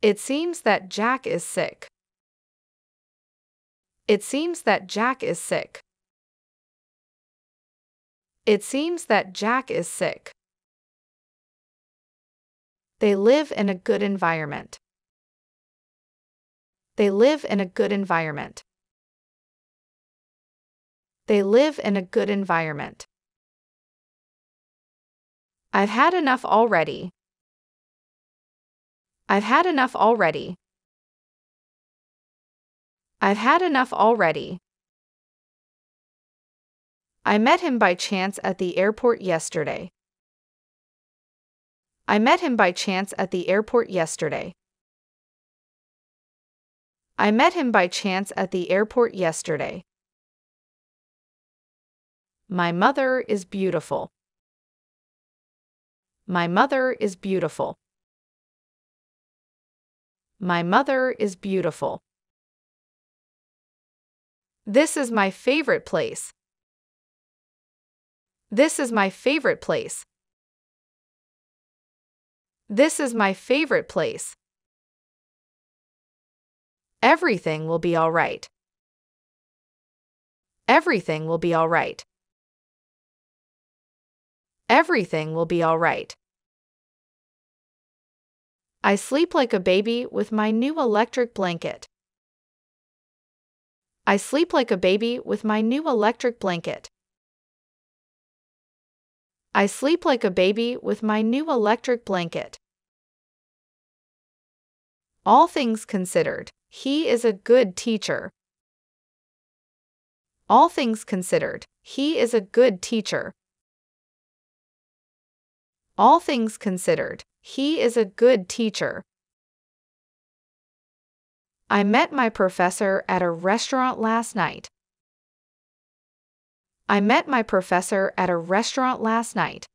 It seems that Jack is sick. It seems that Jack is sick. It seems that Jack is sick. They live in a good environment. They live in a good environment. They live in a good environment. I've had enough already. I've had enough already. I've had enough already. I met him by chance at the airport yesterday. I met him by chance at the airport yesterday. I met him by chance at the airport yesterday. My mother is beautiful. My mother is beautiful. My mother is beautiful. This is my favorite place. This is my favorite place. This is my favorite place. Everything will be all right. Everything will be all right. Everything will be all right. I sleep like a baby with my new electric blanket. I sleep like a baby with my new electric blanket. I sleep like a baby with my new electric blanket. All things considered, he is a good teacher. All things considered, he is a good teacher. All things considered, he is a good teacher. I met my professor at a restaurant last night. I met my professor at a restaurant last night.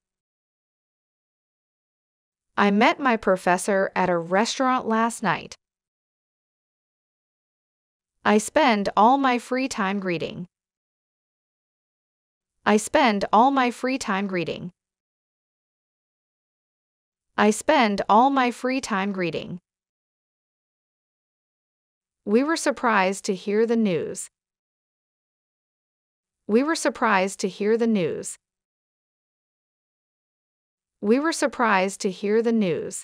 I met my professor at a restaurant last night. I spend all my free time reading. I spend all my free time reading. I spend all my free time greeting. We were surprised to hear the news. We were surprised to hear the news. We were surprised to hear the news.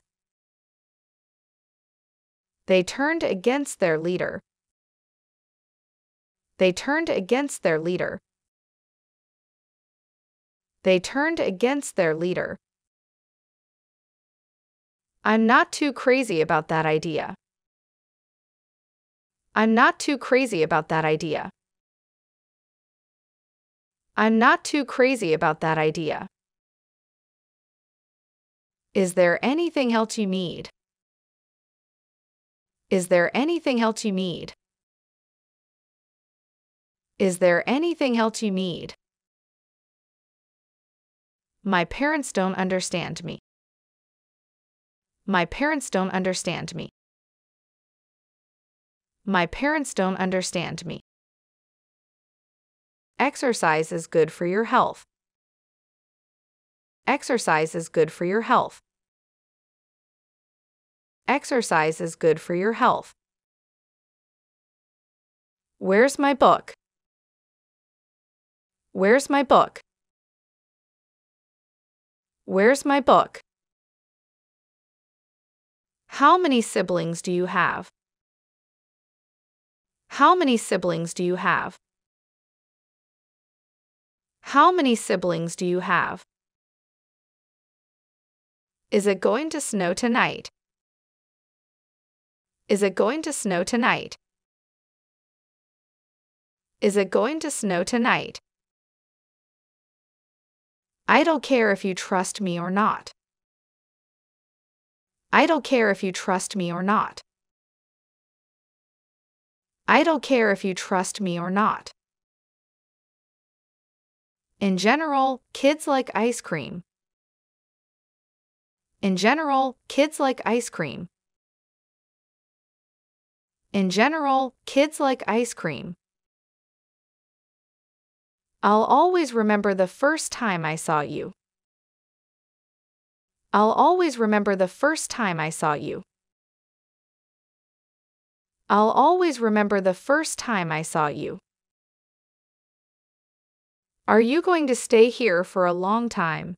They turned against their leader. They turned against their leader. They turned against their leader. I'm not too crazy about that idea. I'm not too crazy about that idea. I'm not too crazy about that idea. Is there anything else you need? Is there anything else you need? Is there anything else you need? My parents don't understand me. My parents don't understand me. My parents don't understand me. Exercise is good for your health. Exercise is good for your health. Exercise is good for your health. Where's my book? Where's my book? Where's my book? How many siblings do you have? How many siblings do you have? How many siblings do you have? Is it going to snow tonight? Is it going to snow tonight? Is it going to snow tonight? I don't care if you trust me or not. I don't care if you trust me or not. I don't care if you trust me or not. In general, kids like ice cream. In general, kids like ice cream. In general, kids like ice cream. I'll always remember the first time I saw you. I'll always remember the first time I saw you. I'll always remember the first time I saw you. Are you going to stay here for a long time?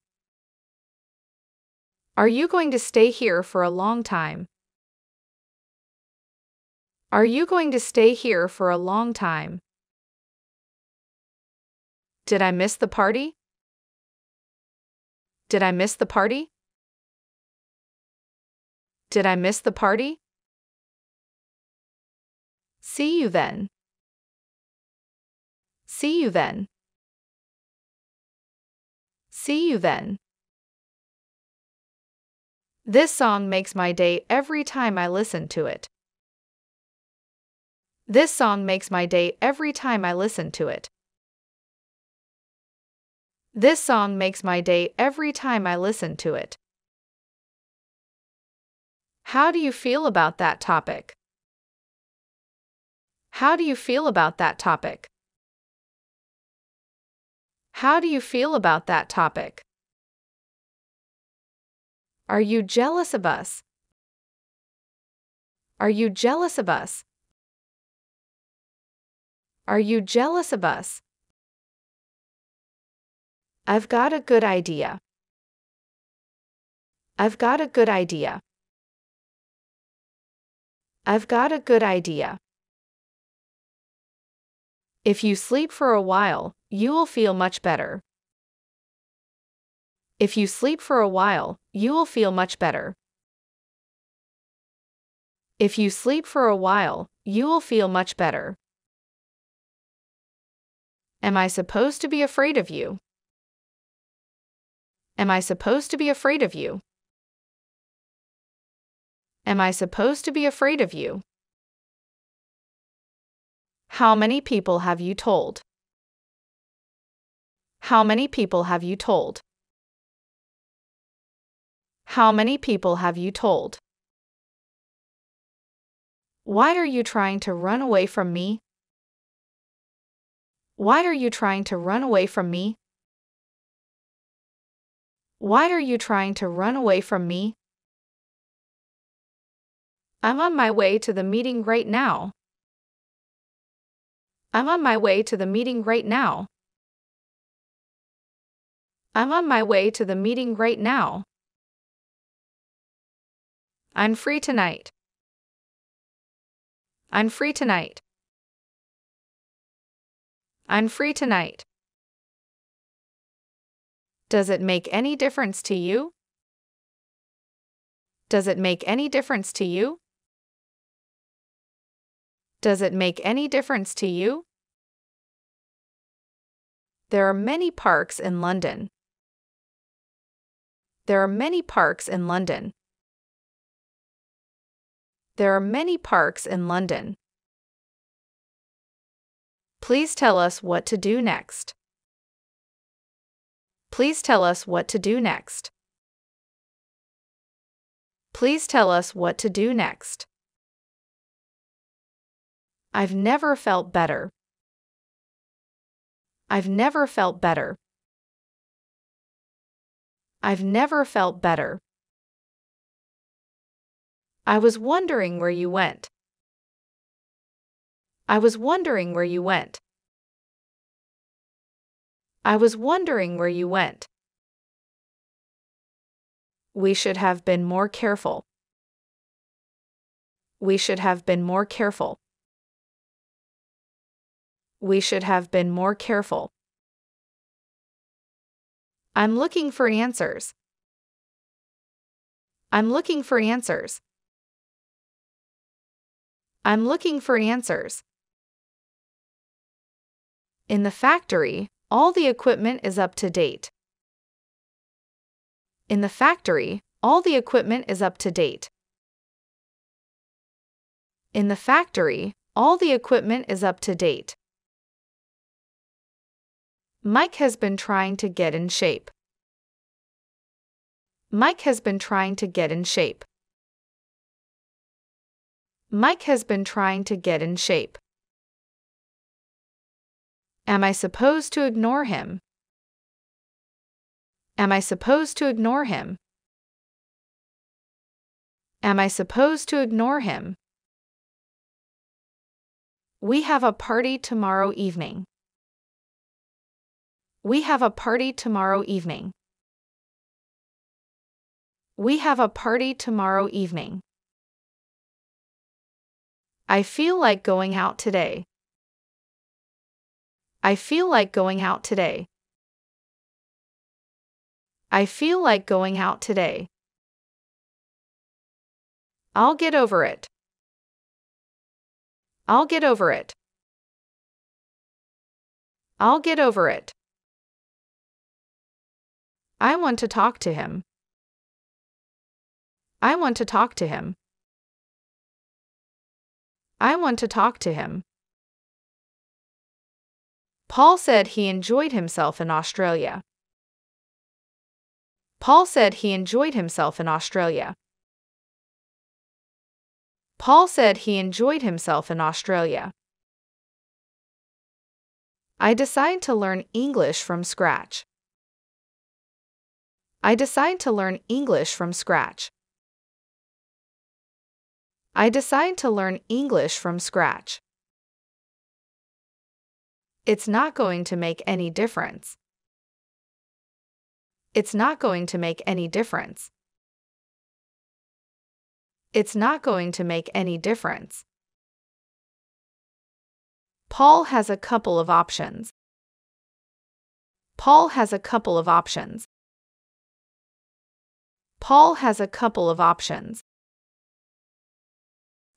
Are you going to stay here for a long time? Are you going to stay here for a long time? Did I miss the party? Did I miss the party? Did I miss the party? See you then. See you then. See you then. This song makes my day every time I listen to it. This song makes my day every time I listen to it. This song makes my day every time I listen to it. How do you feel about that topic? How do you feel about that topic? How do you feel about that topic? Are you jealous of us? Are you jealous of us? Are you jealous of us? I've got a good idea. I've got a good idea. I've got a good idea. If you sleep for a while, you will feel much better. If you sleep for a while, you will feel much better. If you sleep for a while, you will feel much better. Am I supposed to be afraid of you? Am I supposed to be afraid of you? Am I supposed to be afraid of you? How many people have you told? How many people have you told? How many people have you told? Why are you trying to run away from me? Why are you trying to run away from me? Why are you trying to run away from me? I'm on my way to the meeting right now. I'm on my way to the meeting right now. I'm on my way to the meeting right now. I'm free tonight. I'm free tonight. I'm free tonight. Does it make any difference to you? Does it make any difference to you? Does it make any difference to you? There are many parks in London. There are many parks in London. There are many parks in London. Please tell us what to do next. Please tell us what to do next. Please tell us what to do next. I've never felt better. I've never felt better. I've never felt better. I was wondering where you went. I was wondering where you went. I was wondering where you went. We should have been more careful. We should have been more careful we should have been more careful. I'm looking for answers. I'm looking for answers. I'm looking for answers. In the factory, all the equipment is up to date. In the factory, all the equipment is up to date. In the factory, all the equipment is up to date. Mike has been trying to get in shape. Mike has been trying to get in shape. Mike has been trying to get in shape. Am I supposed to ignore him? Am I supposed to ignore him? Am I supposed to ignore him? We have a party tomorrow evening. We have a party tomorrow evening. We have a party tomorrow evening. I feel like going out today. I feel like going out today. I feel like going out today. I'll get over it. I'll get over it. I'll get over it. I want to talk to him. I want to talk to him. I want to talk to him. Paul said he enjoyed himself in Australia. Paul said he enjoyed himself in Australia. Paul said he enjoyed himself in Australia. I decide to learn English from scratch. I decide to learn English from scratch. I decide to learn English from scratch. It's not going to make any difference. It's not going to make any difference. It's not going to make any difference. Paul has a couple of options. Paul has a couple of options. Paul has a couple of options.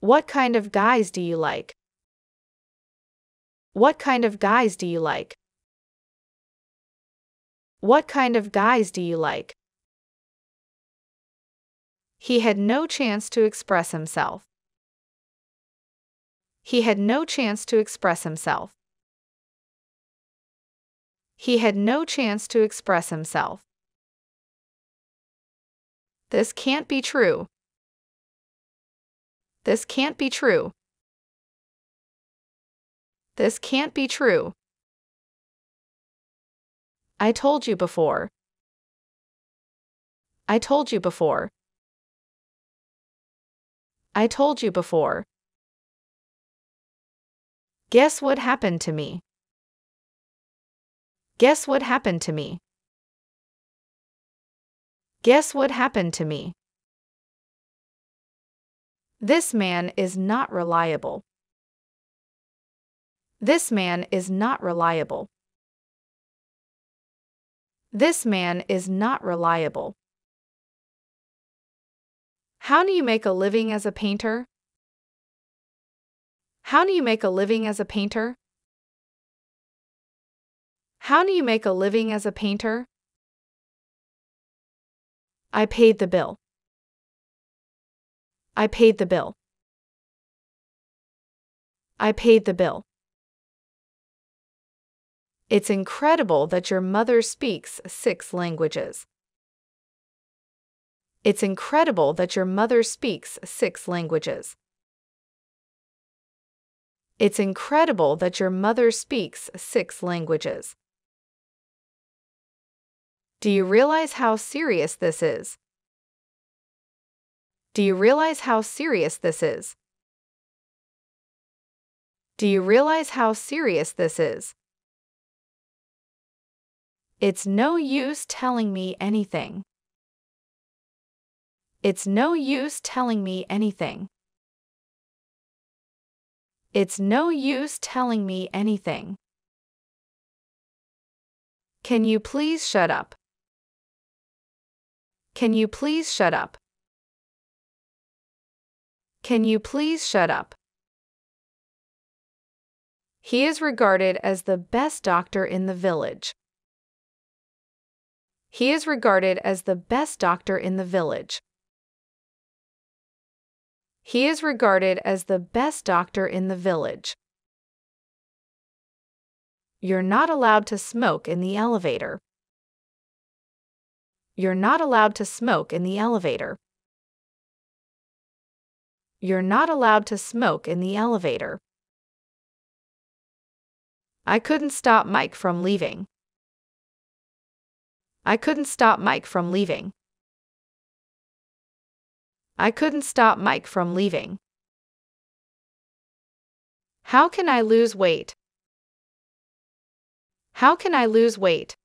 What kind of guys do you like? What kind of guys do you like? What kind of guys do you like? He had no chance to express himself. He had no chance to express himself. He had no chance to express himself. This can't be true. This can't be true. This can't be true. I told you before. I told you before. I told you before. Guess what happened to me? Guess what happened to me? Guess what happened to me? This man is not reliable. This man is not reliable. This man is not reliable. How do you make a living as a painter? How do you make a living as a painter? How do you make a living as a painter? I paid the bill. I paid the bill. I paid the bill. It's incredible that your mother speaks six languages. It's incredible that your mother speaks six languages. It's incredible that your mother speaks six languages. Do you realize how serious this is? Do you realize how serious this is? Do you realize how serious this is? It's no use telling me anything. It's no use telling me anything. It's no use telling me anything. Can you please shut up? Can you please shut up? Can you please shut up? He is regarded as the best doctor in the village. He is regarded as the best doctor in the village. He is regarded as the best doctor in the village. You're not allowed to smoke in the elevator. You're not allowed to smoke in the elevator. You're not allowed to smoke in the elevator. I couldn't stop Mike from leaving. I couldn't stop Mike from leaving. I couldn't stop Mike from leaving. How can I lose weight? How can I lose weight?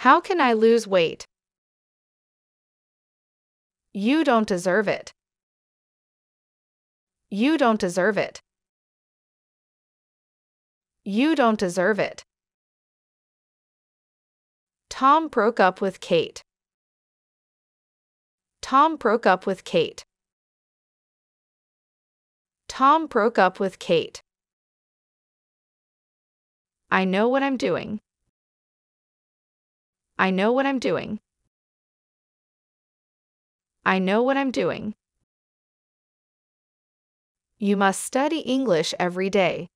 How can I lose weight? You don't deserve it. You don't deserve it. You don't deserve it. Tom broke up with Kate. Tom broke up with Kate. Tom broke up with Kate. I know what I'm doing. I know what I'm doing. I know what I'm doing. You must study English every day.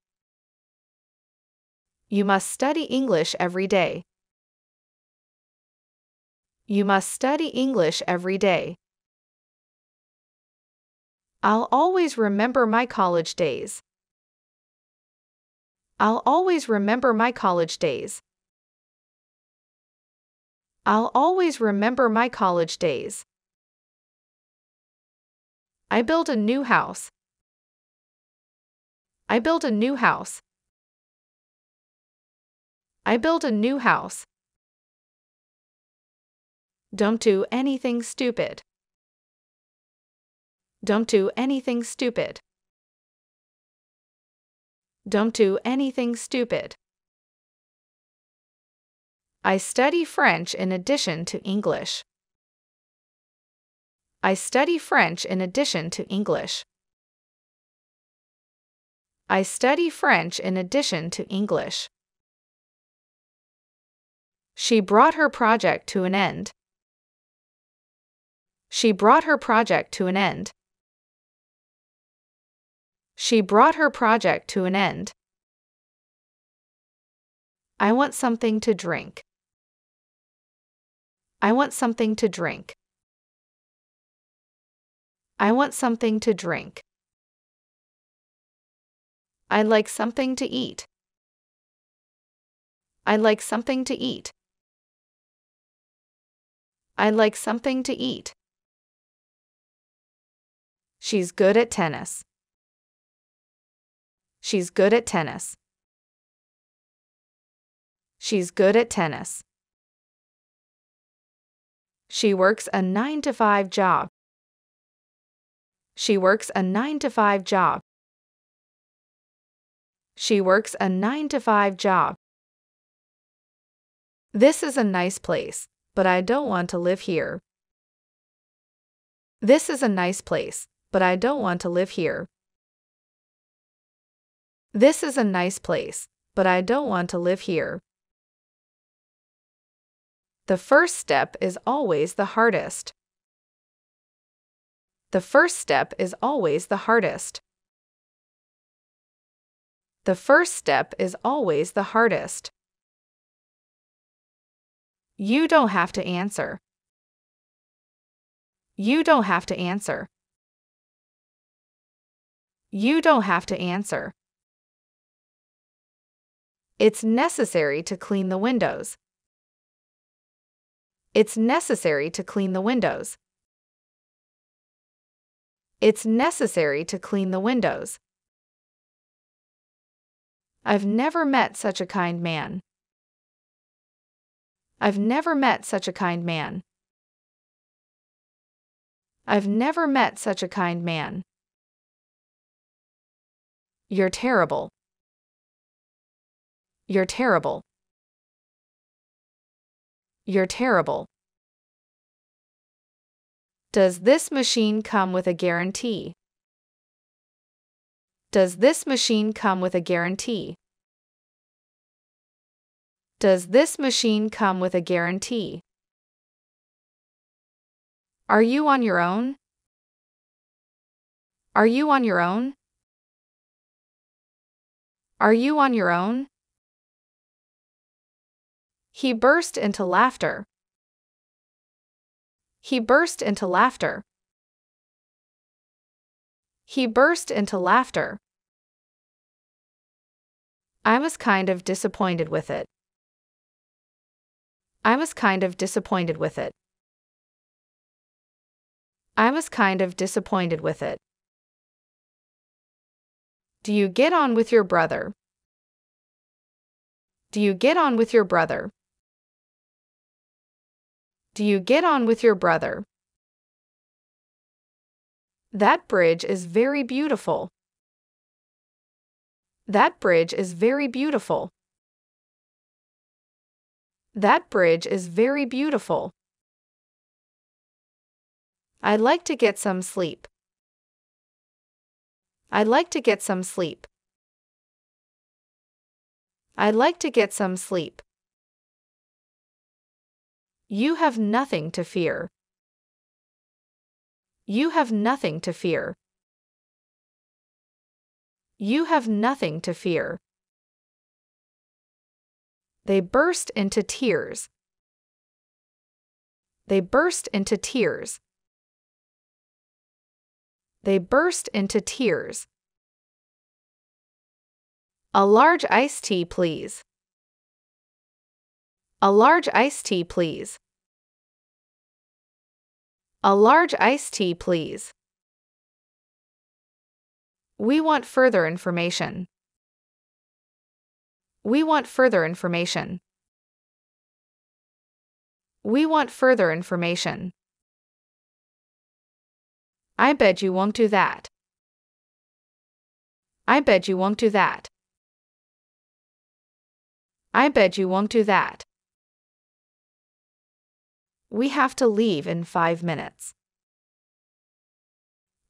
You must study English every day. You must study English every day. I'll always remember my college days. I'll always remember my college days. I'll always remember my college days. I built a new house. I built a new house. I built a new house. Don't do anything stupid. Don't do anything stupid. Don't do anything stupid. I study French in addition to English. I study French in addition to English. I study French in addition to English. She brought her project to an end. She brought her project to an end. She brought her project to an end. I want something to drink. I want something to drink. I want something to drink. I'd like something to eat. I'd like something to eat. I'd like something to eat. She's good at tennis. She's good at tennis. She's good at tennis. She works a 9 to 5 job. She works a 9 to 5 job. She works a 9 to 5 job. This is a nice place, but I don't want to live here. This is a nice place, but I don't want to live here. This is a nice place, but I don't want to live here. The first step is always the hardest. The first step is always the hardest. The first step is always the hardest. You don't have to answer. You don't have to answer. You don't have to answer. It's necessary to clean the windows. It's necessary to clean the windows. It's necessary to clean the windows. I've never met such a kind man. I've never met such a kind man. I've never met such a kind man. You're terrible. You're terrible. You're terrible. Does this machine come with a guarantee? Does this machine come with a guarantee? Does this machine come with a guarantee? Are you on your own? Are you on your own? Are you on your own? He burst into laughter. He burst into laughter. He burst into laughter. I was kind of disappointed with it. I was kind of disappointed with it. I was kind of disappointed with it. Do you get on with your brother? Do you get on with your brother? Do you get on with your brother? That bridge is very beautiful. That bridge is very beautiful. That bridge is very beautiful. I'd like to get some sleep. I'd like to get some sleep. I'd like to get some sleep. You have nothing to fear. You have nothing to fear. You have nothing to fear. They burst into tears. They burst into tears. They burst into tears. A large iced tea, please. A large iced tea, please. A large iced tea, please. We want further information. We want further information. We want further information. I bet you won't do that. I bet you won't do that. I bet you won't do that. We have to leave in five minutes.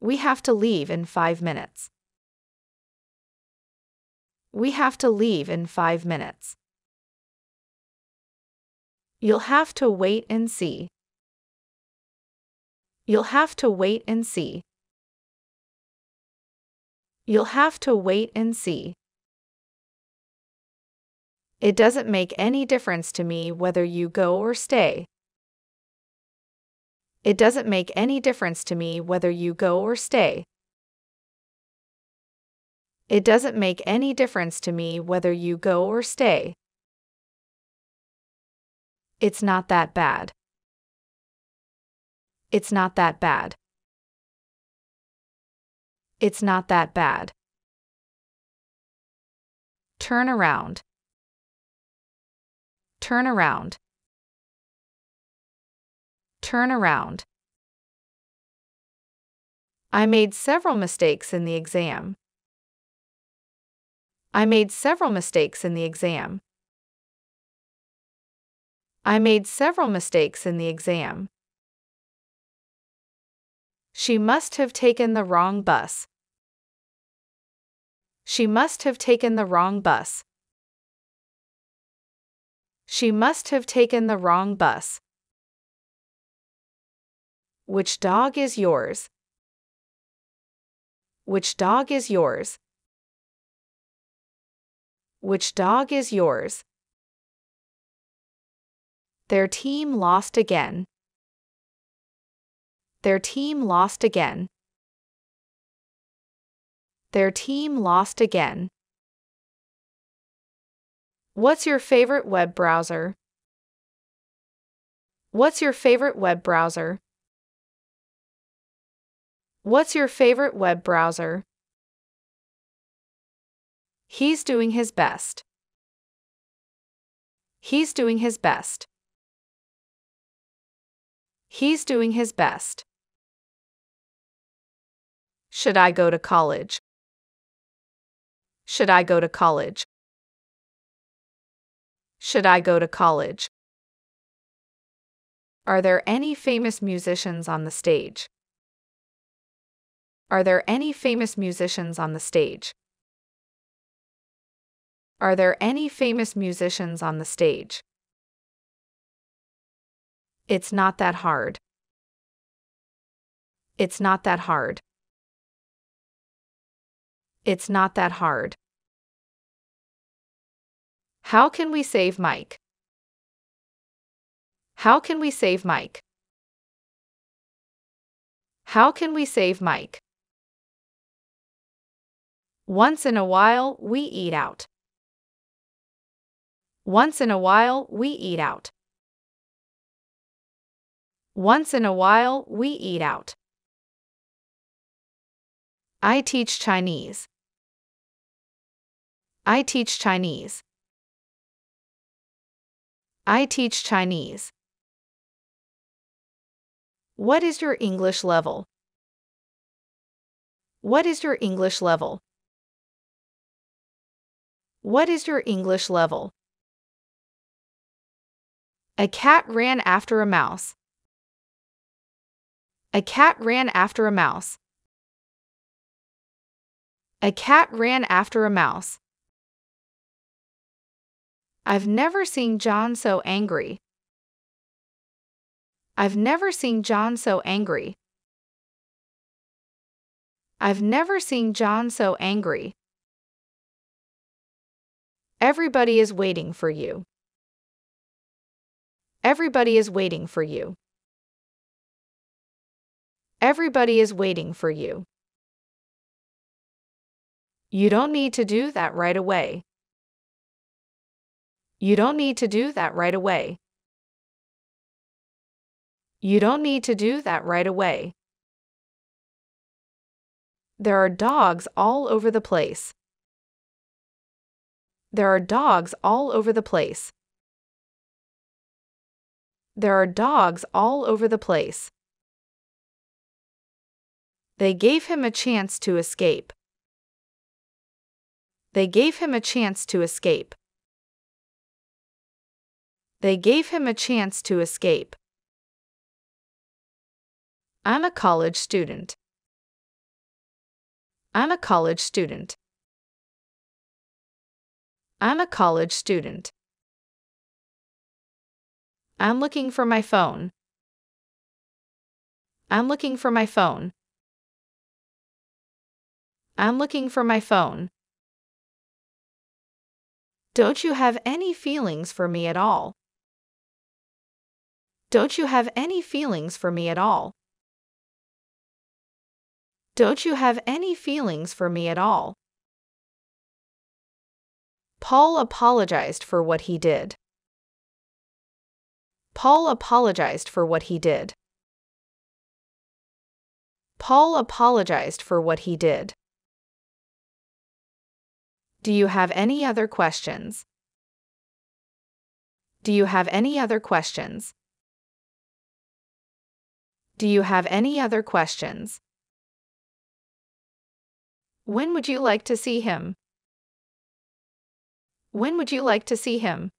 We have to leave in five minutes. We have to leave in five minutes. You'll have to wait and see. You'll have to wait and see. You'll have to wait and see. It doesn't make any difference to me whether you go or stay. It doesn't make any difference to me whether you go or stay. It doesn't make any difference to me whether you go or stay. It's not that bad. It's not that bad. It's not that bad. Turn around. Turn around turn around. I made several mistakes in the exam. I made several mistakes in the exam. I made several mistakes in the exam. She must have taken the wrong bus. She must have taken the wrong bus. She must have taken the wrong bus. Which dog is yours? Which dog is yours? Which dog is yours? Their team lost again. Their team lost again. Their team lost again. What's your favorite web browser? What's your favorite web browser? What's your favorite web browser? He's doing his best. He's doing his best. He's doing his best. Should I go to college? Should I go to college? Should I go to college? Are there any famous musicians on the stage? Are there any famous musicians on the stage? Are there any famous musicians on the stage? It's not that hard. It's not that hard. It's not that hard. How can we save Mike? How can we save Mike? How can we save Mike? Once in a while, we eat out. Once in a while, we eat out. Once in a while, we eat out. I teach Chinese. I teach Chinese. I teach Chinese. What is your English level? What is your English level? What is your English level? A cat ran after a mouse. A cat ran after a mouse. A cat ran after a mouse. I've never seen John so angry. I've never seen John so angry. I've never seen John so angry. Everybody is waiting for you. Everybody is waiting for you. Everybody is waiting for you. You don't need to do that right away. You don't need to do that right away. You don't need to do that right away. There are dogs all over the place. There are dogs all over the place. There are dogs all over the place. They gave him a chance to escape. They gave him a chance to escape. They gave him a chance to escape. I'm a college student. I'm a college student. I'm a college student. I'm looking for my phone. I'm looking for my phone. I'm looking for my phone. Don't you have any feelings for me at all? Don't you have any feelings for me at all? Don't you have any feelings for me at all? Paul apologized for what he did. Paul apologized for what he did. Paul apologized for what he did. Do you have any other questions? Do you have any other questions? Do you have any other questions? When would you like to see him? When would you like to see him?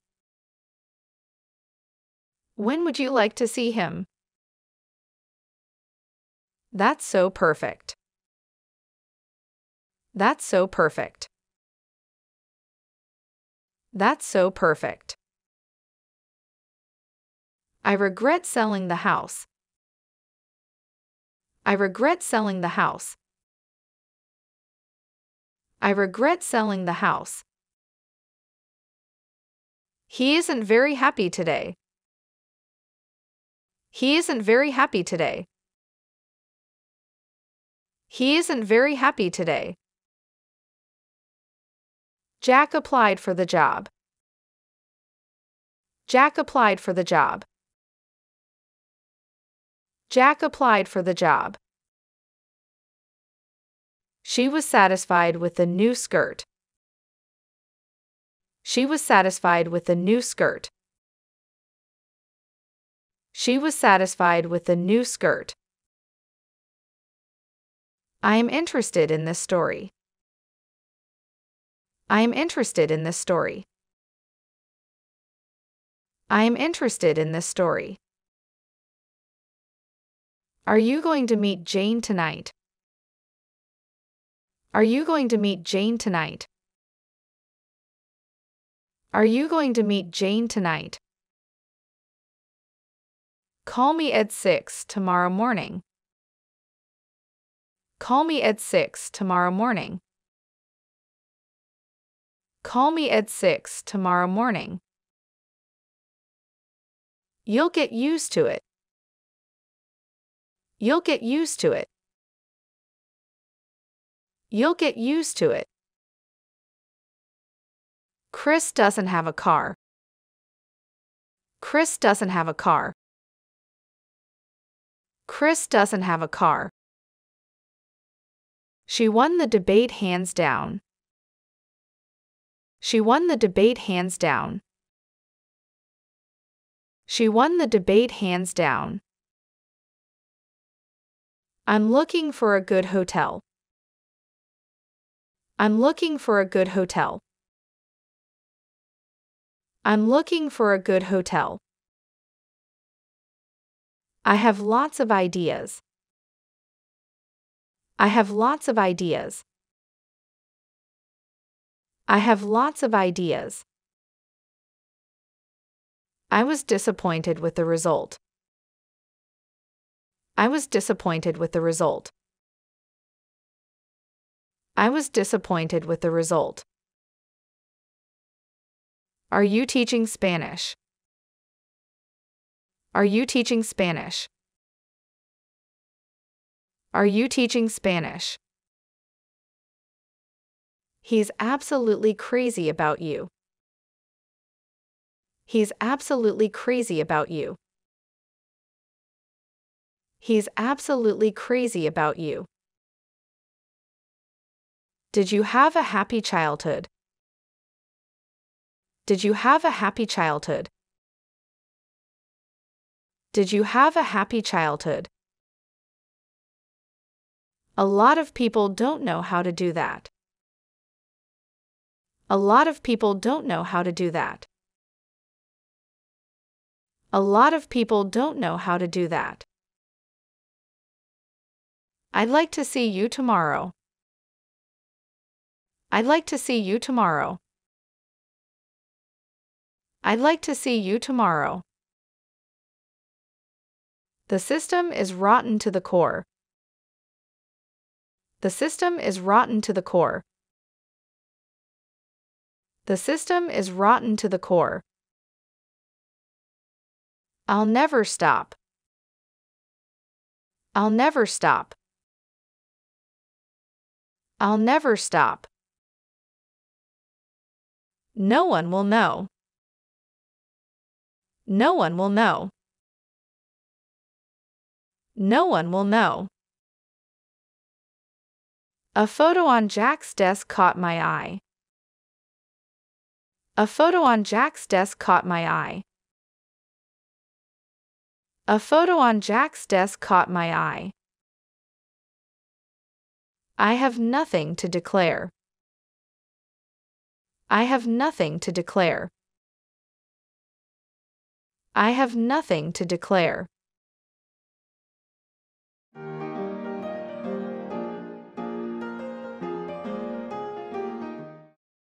When would you like to see him? That's so perfect. That's so perfect. That's so perfect. I regret selling the house. I regret selling the house. I regret selling the house. He isn't very happy today. He isn't very happy today. He isn't very happy today. Jack applied for the job. Jack applied for the job. Jack applied for the job. She was satisfied with the new skirt. She was satisfied with the new skirt. She was satisfied with the new skirt. I am interested in this story. I am interested in this story. I am interested in this story. Are you going to meet Jane tonight? Are you going to meet Jane tonight? Are you going to meet Jane tonight? Call me at 6 tomorrow morning. Call me at 6 tomorrow morning. Call me at 6 tomorrow morning. You'll get used to it. You'll get used to it. You'll get used to it. Chris doesn't have a car. Chris doesn't have a car. Chris doesn't have a car. She won the debate hands down. She won the debate hands down. She won the debate hands down. I'm looking for a good hotel. I'm looking for a good hotel. I'm looking for a good hotel. I have lots of ideas. I have lots of ideas. I have lots of ideas. I was disappointed with the result. I was disappointed with the result. I was disappointed with the result. Are you teaching Spanish? Are you teaching Spanish? Are you teaching Spanish? He's absolutely crazy about you. He's absolutely crazy about you. He's absolutely crazy about you. Did you have a happy childhood? Did you have a happy childhood? Did you have a happy childhood? A lot of people don't know how to do that. A lot of people don't know how to do that. A lot of people don't know how to do that. I'd like to see you tomorrow. I'd like to see you tomorrow. I'd like to see you tomorrow. The system is rotten to the core. The system is rotten to the core. The system is rotten to the core. I'll never stop. I'll never stop. I'll never stop. No one will know. No one will know. No one will know. A photo on Jack's desk caught my eye. A photo on Jack's desk caught my eye. A photo on Jack's desk caught my eye. I have nothing to declare. I have nothing to declare. I have nothing to declare.